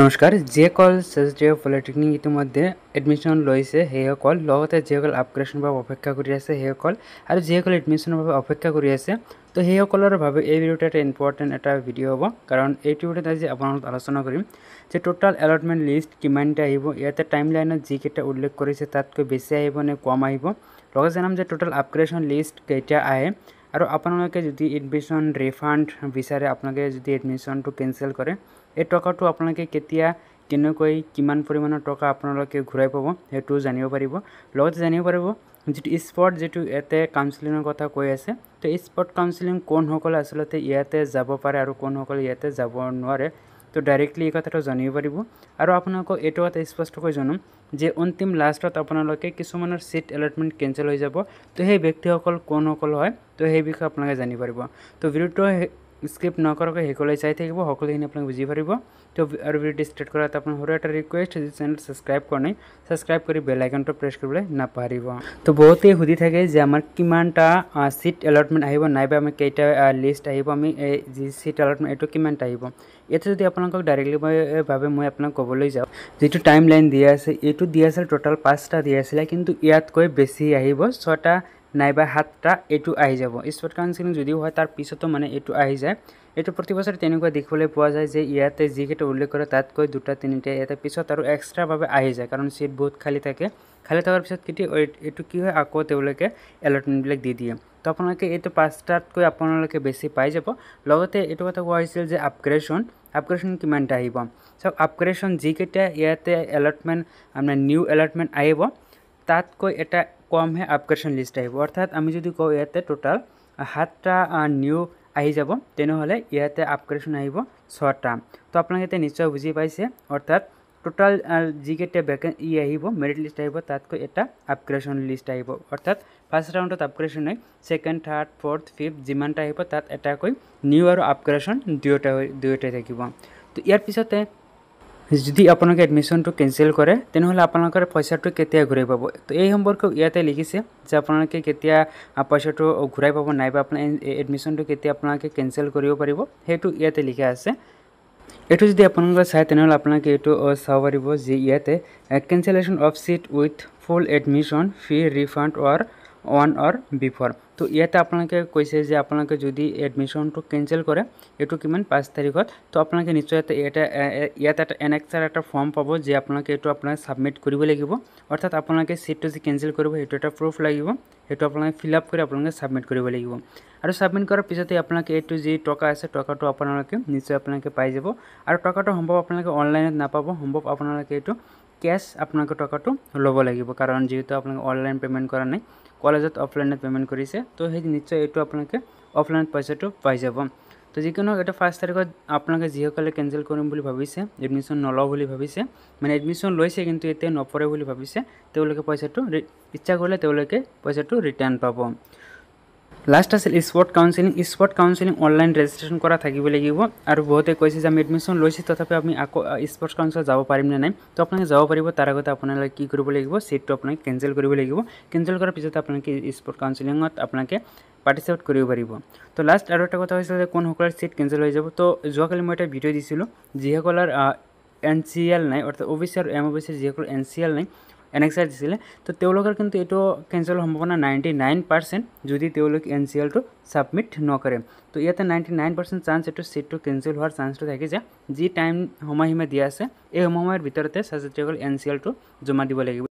নমস্কাৰ যিসকল চেজিটিভ পলিটেকনিক ইতিমধ্যে এডমিশ্যন লৈছে সেইসকল লগতে যিসকল আপগ্ৰেডেশ্যনৰ বাবে অপেক্ষা কৰি আছে সেইসকল আৰু যিসকল এডমিশ্যনৰ বাবে অপেক্ষা কৰি আছে তো সেইসকলৰ বাবে এই ভিডিঅ'টো এটা ইম্পৰ্টেণ্ট এটা ভিডিঅ' হ'ব কাৰণ এইটোতে আজি আপোনালোকক আলোচনা কৰিম যে টোটেল এলটমেণ্ট লিষ্ট কিমানটা আহিব ইয়াতে টাইম লাইনত যিকেইটা উল্লেখ কৰিছে তাতকৈ বেছি আহিব নে কম আহিব লগতে জানাম যে টোটেল আপগ্ৰেডেশ্যন লিষ্ট কেইটা আহে আৰু আপোনালোকে যদি এডমিশ্যন ৰিফাণ্ড বিচাৰে আপোনালোকে যদি এডমিশ্যনটো কেঞ্চেল কৰে এই টকাটো আপোনালোকে কেতিয়া কেনেকৈ কিমান পৰিমাণৰ টকা আপোনালোকে ঘূৰাই পাব সেইটো জানিব পাৰিব লগতে জানিব পাৰিব যিটো স্পট যিটো ইয়াতে কাউন্সিলিঙৰ কথা কৈ আছে তো স্পট কাউন্সিলিং কোনসকলে আচলতে ইয়াতে যাব পাৰে আৰু কোনসকলে ইয়াতে যাব নোৱাৰে তো ডাইৰেক্টলি এই কথাটো জানিব পাৰিব আৰু আপোনালোকক এইটো কথা স্পষ্টকৈ জনাম যে অন্তিম লাষ্টত আপোনালোকে কিছুমানৰ ছিট এলটমেণ্ট কেঞ্চেল হৈ যাব তো সেই ব্যক্তিসকল কোনসকল হয় তো সেই বিষয়ে আপোনালোকে জানিব পাৰিব তো ভিডিঅ'টো স্ক্ৰিপ্ট নকৰাকৈ সেইসকলে চাই থাকিব সকলোখিনি আপোনালোকে বুজি পাৰিব তো আৰু ভিডিঅ'টো ষ্টাৰ্ট কৰা আপোনাৰ সৰু এটা ৰিকুৱেষ্ট যদি চেনেল ছাবস্ক্ৰাইব কৰা নাই ছাবস্ক্ৰাইব কৰি বেল আইকনটো প্ৰেছ কৰিবলৈ নাপাহৰিব তো বহুতে সুধি থাকে যে আমাৰ কিমানটা ছিট এলটমেণ্ট আহিব নাইবা আমি কেইটা লিষ্ট আহিব আমি এই যি ছিট এলটমেণ্ট এইটো কিমানটা আহিব এইটো যদি আপোনালোকক ডাইৰেক্টলিভাৱে মই আপোনাক ক'বলৈ যাওঁ যিটো টাইম লাইন দিয়া আছে এইটো দিয়া আছিলে টোটেল পাঁচটা দিয়া আছিলে কিন্তু ইয়াতকৈ বেছি আহিব ছটা নাইবা সাতটা এইটো আহি যাব স্পট কাউন্সিলিং যদিও হয় তাৰ পিছতো মানে এইটো আহি যায় এইটো প্ৰতি বছৰে তেনেকুৱা দেখিবলৈ পোৱা যায় যে ইয়াতে যিকেইটা উল্লেখ কৰে তাতকৈ দুটা তিনিটা ইয়াতে পিছত আৰু এক্সট্ৰাভাৱে আহি যায় কাৰণ চিট বহুত খালী থাকে খালী থকাৰ পিছত কেতিয়া এইটো কি হয় আকৌ তেওঁলোকে এলটমেণ্টবিলাক দি দিয়ে তো আপোনালোকে এইটো পাঁচটাতকৈ আপোনালোকে বেছি পাই যাব লগতে এইটো কথা কোৱা হৈছিল যে আপগ্ৰেশ্যন আপগ্ৰেশ্যন কিমানটা আহিব চাওক আপগ্ৰেশ্যন যিকেইটা ইয়াতে এলটমেণ্ট মানে নিউ এলটমেণ্ট আহিব তাতকৈ এটা কমহে আপগ্ৰেশ্যন লিষ্ট আহিব অৰ্থাৎ আমি যদি কওঁ ইয়াতে টোটাল সাতটা নিউ আহি যাব তেনেহ'লে ইয়াতে আপগ্ৰেশ্যন আহিব ছটা তো আপোনালোকে এতিয়া নিশ্চয় বুজি পাইছে অৰ্থাৎ টোটাল যিকেইটা বেকে ই আহিব মেৰিট লিষ্ট আহিব তাতকৈ এটা আপগ্ৰেশ্যন লিষ্ট আহিব অৰ্থাৎ ফাৰ্ষ্ট ৰাউণ্ডত আপগ্ৰেশ্যন হয় ছেকেণ্ড থাৰ্ড ফ'ৰ্থ ফিফ্থ যিমানটা আহিব তাত এটাকৈ নিউ আৰু আপগ্ৰেশ্যন দুয়োটা দুয়োটাই থাকিব তো ইয়াৰ পিছতে যদি আপোনালোকে এডমিশ্যনটো কেঞ্চেল কৰে তেনেহ'লে আপোনালোকৰ পইচাটো কেতিয়া ঘূৰাই পাব তো এই সম্পৰ্কে ইয়াতে লিখিছে যে আপোনালোকে কেতিয়া পইচাটো ঘূৰাই পাব নাইবা আপোনাৰ এডমিশ্যনটো কেতিয়া আপোনালোকে কেঞ্চেল কৰিব পাৰিব সেইটো ইয়াতে লিখা আছে এইটো যদি আপোনালোকে চায় তেনেহ'লে আপোনালোকে এইটো চাব পাৰিব যে ইয়াতে cancellation of seat with full admission fee refund or one or before তো ইয়াতে আপোনালোকে কৈছে যে আপোনালোকে যদি এডমিশ্যনটো কেঞ্চেল কৰে এইটো কিমান পাঁচ তাৰিখত তো আপোনালোকে নিশ্চয় এটা এটা ইয়াত এটা এনেক্সাৰ এটা ফৰ্ম পাব যে আপোনালোকে এইটো আপোনাৰ ছাবমিট কৰিব লাগিব অৰ্থাৎ আপোনালোকে ছিটটো যে কেঞ্চেল কৰিব সেইটো এটা প্ৰুফ লাগিব সেইটো আপোনালোকে ফিল আপ কৰি আপোনালোকে ছাবমিট কৰিব লাগিব আৰু ছাবমিট কৰাৰ পিছতে আপোনালোকে এইটো যি টকা আছে টকাটো আপোনালোকে নিশ্চয় আপোনালোকে পাই যাব আৰু টকাটো সম্ভৱ আপোনালোকে অনলাইনত নাপাব সম্ভৱ আপোনালোকে এইটো কেছ আপোনালোকে টকাটো ল'ব লাগিব কাৰণ যিহেতু আপোনালোকে অনলাইন পে'মেণ্ট কৰা নাই কলেজত অফলাইনত পে'মেণ্ট কৰিছে তো সেই নিশ্চয় এইটো আপোনালোকে অফলাইনত পইচাটো পাই যাব তো যিকোনো এটা ফাৰ্ষ্ট তাৰিখত আপোনালোকে যিসকলে কেঞ্চেল কৰিম বুলি ভাবিছে এডমিশ্যন নলওঁ বুলি ভাবিছে মানে এডমিশ্যন লৈছে কিন্তু এতিয়া নপৰে বুলি ভাবিছে তেওঁলোকে পইচাটো ইচ্ছা কৰিলে তেওঁলোকে পইচাটো ৰিটাৰ্ণ পাব লাষ্ট আছিল spot counselling spot counselling online registration কৰা থাকিব লাগিব আৰু বহুতে কৈছে যে আমি এডমিশ্যন লৈছোঁ তথাপি আমি আকৌ স্পৰ্টছ কাউন্সিলত যাব পাৰিম নে নাই তো আপোনালোকে যাব পাৰিব তাৰ আগতে আপোনালোকে কি কৰিব লাগিব ছিটটো আপোনালোকে কেঞ্চেল কৰিব লাগিব কেঞ্চেল কৰাৰ পিছত আপোনালোকে স্পৰ্ট কাউন্সিলিঙত আপোনালোকে পাৰ্টিচিপেট কৰিব পাৰিব তো লাষ্ট আৰু এটা কথা হৈছে যে কোনসকলৰ ছিট কেঞ্চেল হৈ যাব তো যোৱাকালি মই এটা ভিডিঅ' দিছিলোঁ যিসকলৰ এন চি এল নাই অৰ্থাৎ অ' বি চি আৰু এম অ' বি চি যিসকলৰ এন চি এল নাই এনেক্সাইজ দিছিলে তো তেওঁলোকৰ কিন্তু এইটো কেঞ্চেল সম্ভাৱনা নাইণ্টি নাইন পাৰ্চেণ্ট যদি তেওঁলোকে এন চি এলটো ছাবমিট নকৰে তো ইয়াতে নাইণ্টি নাইন পাৰ্চেণ্ট চান্স এইটো চিটটো কেঞ্চেল হোৱাৰ চান্সটো থাকি যায় যি টাইম সময়সীমা দিয়া আছে এই সময়সীমাৰ ভিতৰতে ছাত্ৰ ছাত্ৰীসকলে এন চি এলটো জমা দিব লাগিব